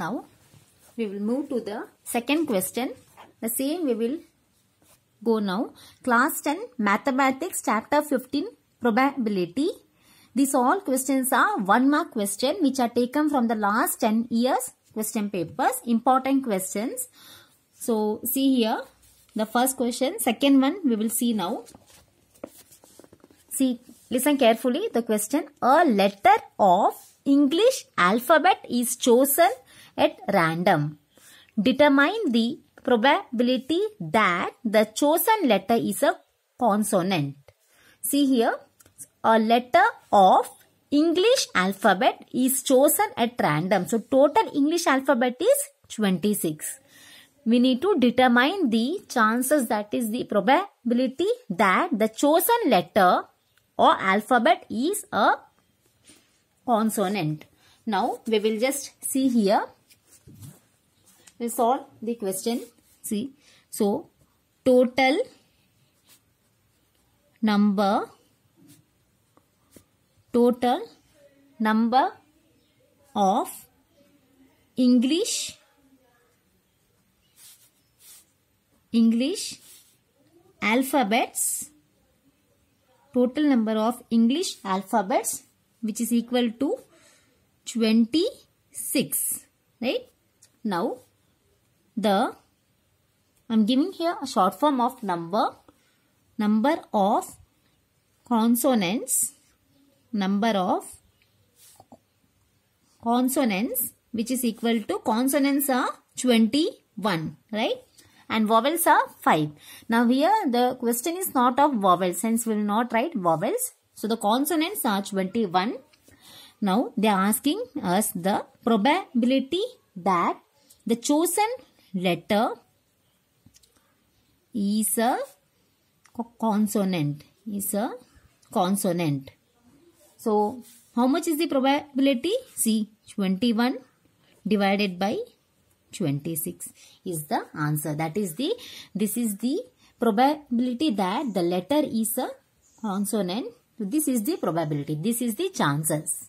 Now we will move to the second question. The same we will go now. Class 10 Mathematics chapter 15 Probability. These all questions are one mark question which are taken from the last 10 years question papers. Important questions. So see here the first question. Second one we will see now. See listen carefully the question. A letter of English alphabet is chosen at random. Determine the probability that the chosen letter is a consonant. See here, a letter of English alphabet is chosen at random. So total English alphabet is 26. We need to determine the chances that is the probability that the chosen letter or alphabet is a consonant. Now we will just see here we solve the question. See, so total number, total number of English, English alphabets, total number of English alphabets which is equal to 26 right now the I'm giving here a short form of number number of consonants number of consonants which is equal to consonants are 21 right and vowels are 5 now here the question is not of vowels hence we will not write vowels so the consonants are 21 now they are asking us the probability that the chosen letter is a consonant is a consonant so how much is the probability see 21 divided by 26 is the answer that is the this is the probability that the letter is a consonant this is the probability this is the chances